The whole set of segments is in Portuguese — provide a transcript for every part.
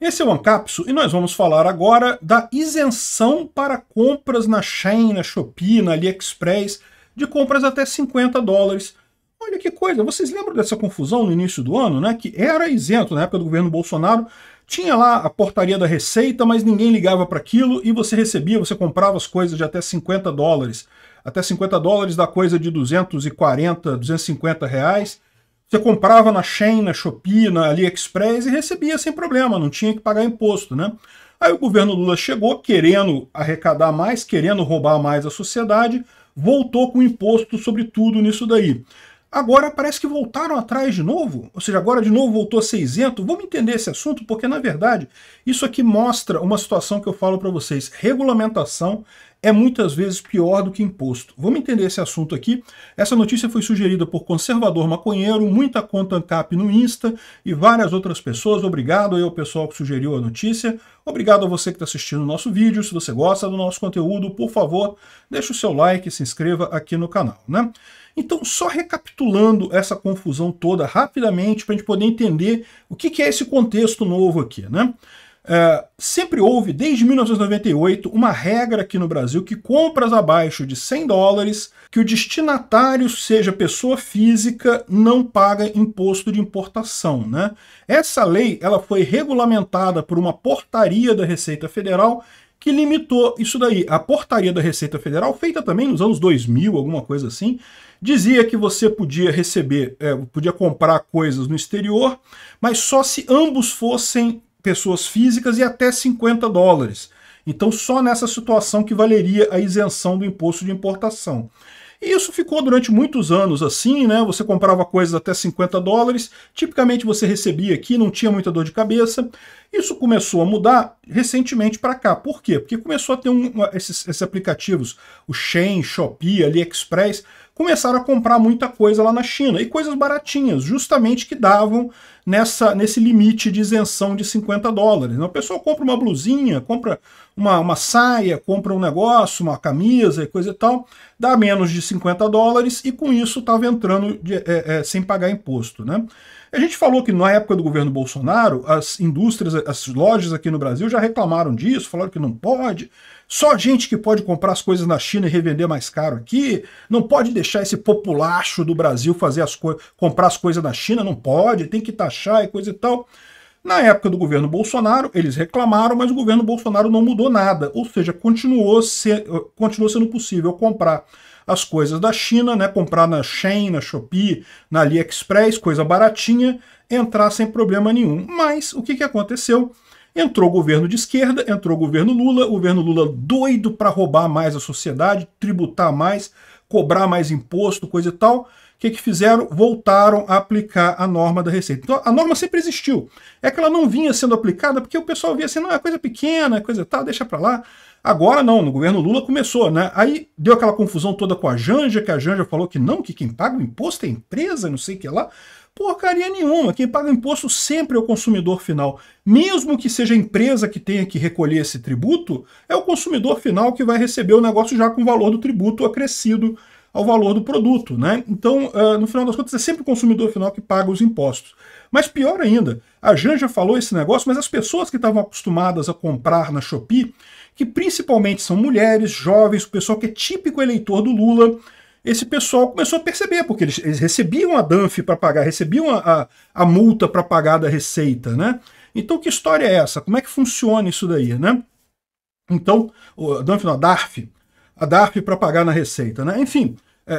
Esse é o AnCapsu e nós vamos falar agora da isenção para compras na Shein, na Shopee, na AliExpress, de compras até 50 dólares. Olha que coisa, vocês lembram dessa confusão no início do ano, né? Que era isento na época do governo Bolsonaro, tinha lá a portaria da Receita, mas ninguém ligava para aquilo e você recebia, você comprava as coisas de até 50 dólares. Até 50 dólares dá coisa de 240, 250 reais você comprava na Shein, na Shopee, na AliExpress e recebia sem problema, não tinha que pagar imposto, né? Aí o governo Lula chegou querendo arrecadar mais, querendo roubar mais a sociedade, voltou com imposto sobre tudo nisso daí. Agora parece que voltaram atrás de novo, ou seja, agora de novo voltou a ser isento. Vamos entender esse assunto, porque na verdade isso aqui mostra uma situação que eu falo para vocês: regulamentação é muitas vezes pior do que imposto. Vamos entender esse assunto aqui. Essa notícia foi sugerida por conservador maconheiro, muita conta ANCAP no Insta e várias outras pessoas. Obrigado aí ao pessoal que sugeriu a notícia. Obrigado a você que está assistindo o nosso vídeo. Se você gosta do nosso conteúdo, por favor, deixe o seu like e se inscreva aqui no canal. Né? Então, só recapitulando essa confusão toda rapidamente para a gente poder entender o que, que, é esse contexto novo aqui, né? É, sempre houve, desde 1998, uma regra aqui no Brasil que compras abaixo de 100 dólares, que o destinatário seja pessoa física, não paga imposto de importação. Né? Essa lei ela foi regulamentada por uma portaria da Receita Federal que limitou isso daí. A portaria da Receita Federal, feita também nos anos 2000, alguma coisa assim, dizia que você podia receber, é, podia comprar coisas no exterior, mas só se ambos fossem pessoas físicas e até 50 dólares. Então só nessa situação que valeria a isenção do imposto de importação. E isso ficou durante muitos anos assim, né? Você comprava coisas até 50 dólares, tipicamente você recebia aqui, não tinha muita dor de cabeça. Isso começou a mudar recentemente para cá. Por quê? Porque começou a ter um, esses, esses, aplicativos, o Shein, Shopee, AliExpress, começaram a comprar muita coisa lá na China, e coisas baratinhas, justamente que davam nessa, nesse limite de isenção de 50 dólares. Né? O pessoal compra uma blusinha, compra uma, uma saia, compra um negócio, uma camisa e coisa e tal, dá menos de 50 dólares e com isso estava entrando de, é, é, sem pagar imposto. Né? A gente falou que na época do governo Bolsonaro, as indústrias, as lojas aqui no Brasil já reclamaram disso, falaram que não pode, só gente que pode comprar as coisas na China e revender mais caro aqui, não pode deixar esse populacho do Brasil fazer as comprar as coisas na China, não pode, tem que taxar e coisa e tal. Na época do governo Bolsonaro, eles reclamaram, mas o governo Bolsonaro não mudou nada. Ou seja, continuou, ser, continuou sendo possível comprar as coisas da China, né? comprar na Shein, na Shopee, na AliExpress, coisa baratinha, entrar sem problema nenhum. Mas o que, que aconteceu? Entrou governo de esquerda, entrou governo Lula, o governo Lula doido para roubar mais a sociedade, tributar mais, cobrar mais imposto, coisa e tal. O que, que fizeram? Voltaram a aplicar a norma da Receita. Então, a norma sempre existiu. É que ela não vinha sendo aplicada porque o pessoal via assim, não, é coisa pequena, é coisa tal, deixa para lá. Agora não, no governo Lula começou, né? Aí deu aquela confusão toda com a Janja, que a Janja falou que não, que quem paga o imposto é a empresa, não sei o que lá porcaria nenhuma. Quem paga imposto sempre é o consumidor final. Mesmo que seja a empresa que tenha que recolher esse tributo, é o consumidor final que vai receber o negócio já com o valor do tributo acrescido ao valor do produto. Né? Então, ah, no final das contas, é sempre o consumidor final que paga os impostos. Mas pior ainda, a Janja falou esse negócio, mas as pessoas que estavam acostumadas a comprar na Shopee, que principalmente são mulheres, jovens, o pessoal que é típico eleitor do Lula, esse pessoal começou a perceber, porque eles, eles recebiam a DANF para pagar, recebiam a, a, a multa para pagar da receita, né? Então, que história é essa? Como é que funciona isso daí, né? Então, o DANF, não, a DARF, a DARF para pagar na receita, né? Enfim, é,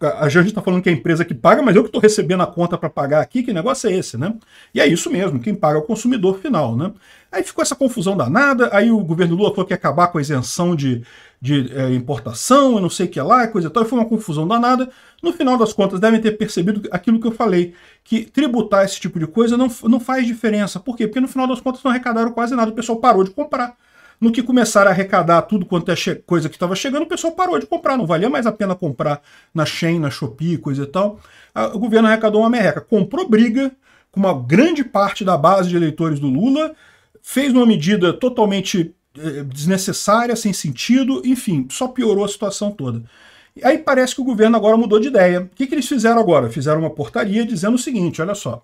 é a gente está falando que é a empresa que paga, mas eu que estou recebendo a conta para pagar aqui, que negócio é esse, né? E é isso mesmo, quem paga é o consumidor final, né? Aí ficou essa confusão danada, aí o governo Lula falou que ia acabar com a isenção de, de é, importação, eu não sei o que é lá, coisa e tal, e foi uma confusão danada. No final das contas, devem ter percebido aquilo que eu falei, que tributar esse tipo de coisa não, não faz diferença. Por quê? Porque no final das contas não arrecadaram quase nada, o pessoal parou de comprar. No que começaram a arrecadar tudo quanto é coisa que estava chegando, o pessoal parou de comprar, não valia mais a pena comprar na Shein, na Shopee, coisa e tal. Ah, o governo arrecadou uma merreca, comprou briga com uma grande parte da base de eleitores do Lula, fez uma medida totalmente eh, desnecessária, sem sentido, enfim, só piorou a situação toda. E aí parece que o governo agora mudou de ideia. O que, que eles fizeram agora? Fizeram uma portaria dizendo o seguinte: olha só,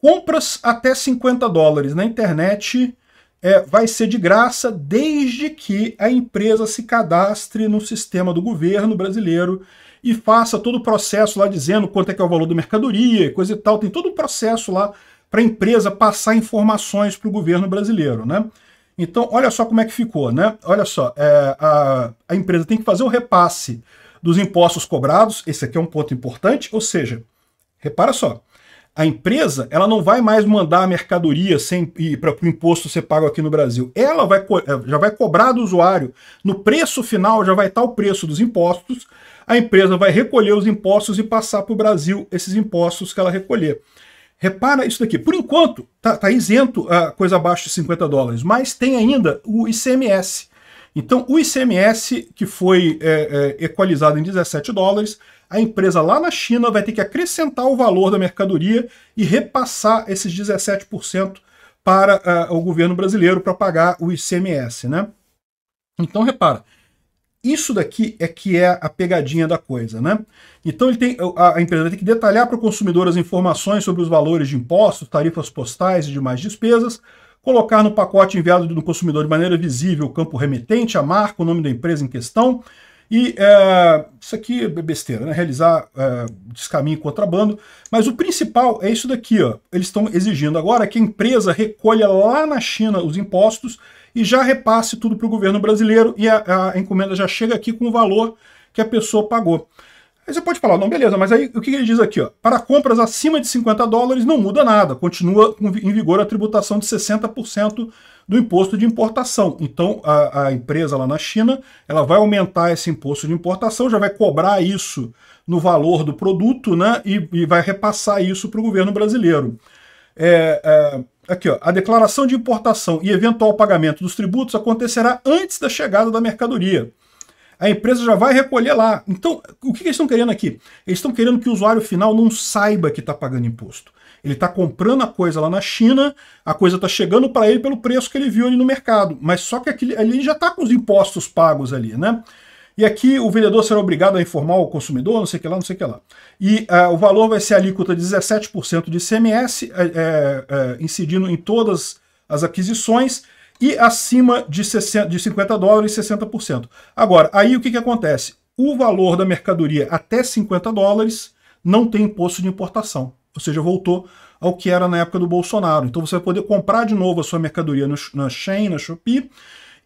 compras até 50 dólares na internet é, vai ser de graça desde que a empresa se cadastre no sistema do governo brasileiro e faça todo o processo lá dizendo quanto é que é o valor da mercadoria, coisa e tal. Tem todo o processo lá para a empresa passar informações para o governo brasileiro, né? Então, olha só como é que ficou, né? Olha só, é, a, a empresa tem que fazer o repasse dos impostos cobrados, esse aqui é um ponto importante, ou seja, repara só, a empresa ela não vai mais mandar a mercadoria para o imposto ser pago aqui no Brasil. Ela vai, é, já vai cobrar do usuário. No preço final já vai estar o preço dos impostos. A empresa vai recolher os impostos e passar para o Brasil esses impostos que ela recolher. Repara isso daqui. Por enquanto, está tá isento a coisa abaixo de 50 dólares, mas tem ainda o ICMS. Então, o ICMS, que foi é, é, equalizado em 17 dólares, a empresa lá na China vai ter que acrescentar o valor da mercadoria e repassar esses 17% para uh, o governo brasileiro para pagar o ICMS. Né? Então, repara, isso daqui é que é a pegadinha da coisa, né? Então ele tem, a empresa tem que detalhar para o consumidor as informações sobre os valores de impostos, tarifas postais e demais despesas, colocar no pacote enviado do consumidor de maneira visível o campo remetente, a marca, o nome da empresa em questão, e é, isso aqui é besteira, né? Realizar é, descaminho e contrabando. Mas o principal é isso daqui, ó. Eles estão exigindo agora que a empresa recolha lá na China os impostos e já repasse tudo para o governo brasileiro e a, a, encomenda já chega aqui com o valor que a pessoa pagou. Aí você pode falar, não, beleza, mas aí o que ele diz aqui? Ó? Para compras acima de 50 dólares não muda nada, continua em vigor a tributação de 60% do imposto de importação. Então a, a, empresa lá na China ela vai aumentar esse imposto de importação, já vai cobrar isso no valor do produto né, e, e vai repassar isso para o governo brasileiro. É, é, aqui, ó, a declaração de importação e eventual pagamento dos tributos acontecerá antes da chegada da mercadoria. A empresa já vai recolher lá. Então, o que, eles estão querendo aqui? Eles estão querendo que o usuário final não saiba que está pagando imposto. Ele está comprando a coisa lá na China, a coisa está chegando para ele pelo preço que ele viu ali no mercado. Mas só que aquele, ali já está com os impostos pagos ali, né? E aqui o vendedor será obrigado a informar o consumidor, não sei o que lá, não sei o que lá. E uh, o valor vai ser alíquota de 17% de CMS, é, é, incidindo em todas as aquisições, e acima de, 60, de 50 dólares, 60%. Agora, aí o que, que acontece? O valor da mercadoria até 50 dólares não tem imposto de importação. Ou seja, voltou ao que era na época do Bolsonaro. Então você vai poder comprar de novo a sua mercadoria no, na Shein, na Shopee,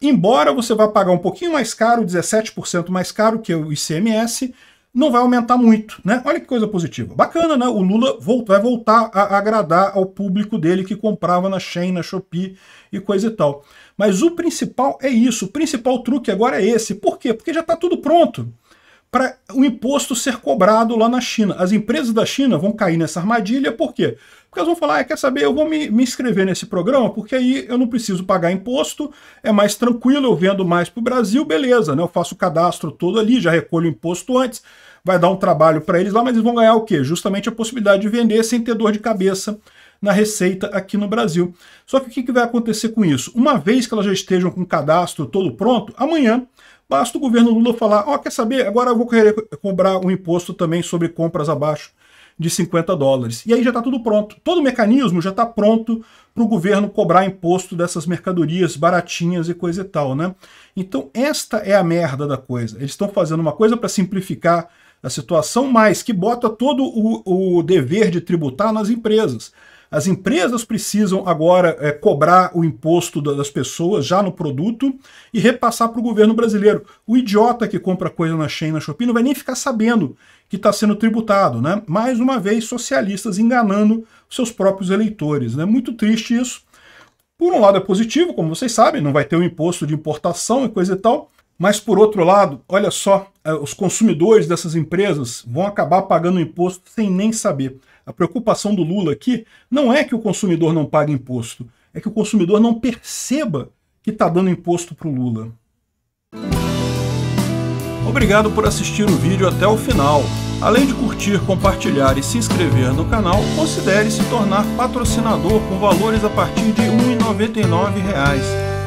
Embora você vá pagar um pouquinho mais caro, 17% mais caro que o ICMS, não vai aumentar muito, né? Olha que coisa positiva. Bacana, né? O Lula vai voltar a agradar ao público dele que comprava na Shein, na Shopee e coisa e tal. Mas o principal é isso, o principal truque agora é esse. Por quê? Porque já está tudo pronto para o imposto ser cobrado lá na China. As empresas da China vão cair nessa armadilha, por quê? Porque elas vão falar, ah, quer saber, eu vou me, me inscrever nesse programa, porque aí eu não preciso pagar imposto, é mais tranquilo, eu vendo mais para o Brasil, beleza, né? eu faço o cadastro todo ali, já recolho o imposto antes, vai dar um trabalho para eles lá, mas eles vão ganhar o quê? Justamente a possibilidade de vender sem ter dor de cabeça na receita aqui no Brasil. Só que o que vai acontecer com isso? Uma vez que elas já estejam com o cadastro todo pronto, amanhã Basta o governo Lula falar, ó, oh, quer saber? Agora eu vou querer cobrar um imposto também sobre compras abaixo de 50 dólares. E aí já está tudo pronto. Todo o mecanismo já está pronto para o governo cobrar imposto dessas mercadorias baratinhas e coisa e tal, né? Então esta é a merda da coisa. Eles estão fazendo uma coisa para simplificar a situação, mas que bota todo o, o dever de tributar nas empresas. As empresas precisam agora é, cobrar o imposto das pessoas já no produto e repassar para o governo brasileiro. O idiota que compra coisa na Shein, na Shopee, não vai nem ficar sabendo que está sendo tributado. Né? Mais uma vez, socialistas enganando seus próprios eleitores. Né? Muito triste isso. Por um lado é positivo, como vocês sabem, não vai ter o imposto de importação e coisa e tal, mas, por outro lado, olha só, é, os consumidores dessas empresas vão acabar pagando imposto sem nem saber. A preocupação do Lula aqui não é que o consumidor não pague imposto, é que o consumidor não perceba que está dando imposto para o Lula. Obrigado por assistir o vídeo até o final. Além de curtir, compartilhar e se inscrever no canal, considere se tornar patrocinador com valores a partir de R$ 1,99